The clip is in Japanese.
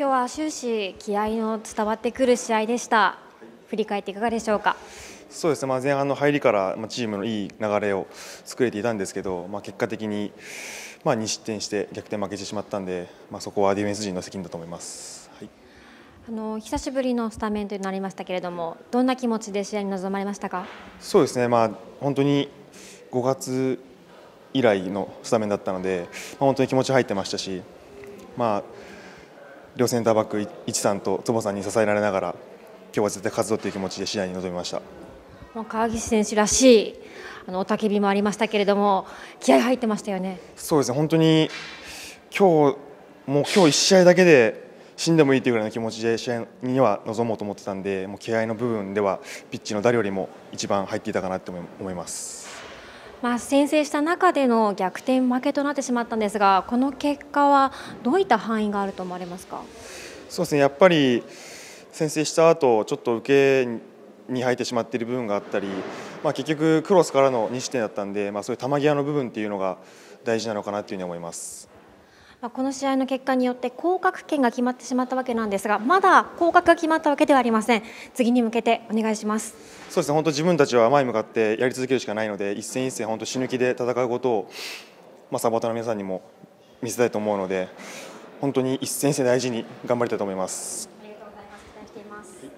今日は終始気合の伝わってくる試合でした振り返っていかがでしょうかそうですね、まあ、前半の入りから、まあ、チームのいい流れを作れていたんですけど、まあ、結果的に、まあ、2失点して逆転負けてしまったんで、まあ、そこはディフェンス陣の責任だと思います、はい、あの久しぶりのスタメンとなりましたけれどもどんな気持ちで試合に臨まれましたかそうですね、まあ、本当に5月以来のスタメンだったので、まあ、本当に気持ち入ってましたし、まあ両センターバック一さんと坪さんに支えられながら今日は絶対勝つぞという気持ちで試合に臨みました川岸選手らしいあの雄たけびもありましたけれども気合入ってましたよねそうですね本当に今日もう今日1試合だけで死んでもいいというぐらいの気持ちで試合には臨もうと思ってたんでもう気合の部分ではピッチの誰よりも一番入っていたかなと思います。まあ、先制した中での逆転負けとなってしまったんですがこの結果はどういった範囲があると思われますかそうですねやっぱり先制した後ちょっと受けに入ってしまっている部分があったり、まあ、結局クロスからの2失点だったんで、まあ、そういう球際の部分っていうのが大事なのかなというふうに思います。まこの試合の結果によって降格圏が決まってしまったわけなんですがまだ降格が決まったわけではありません次に向けてお願いしますそうですね本当自分たちは前に向かってやり続けるしかないので一戦一戦本当死ぬ気で戦うことを、まあ、サポーターの皆さんにも見せたいと思うので本当に一戦一戦大事に頑張りたいと思います。ありがとうございます。期待しています。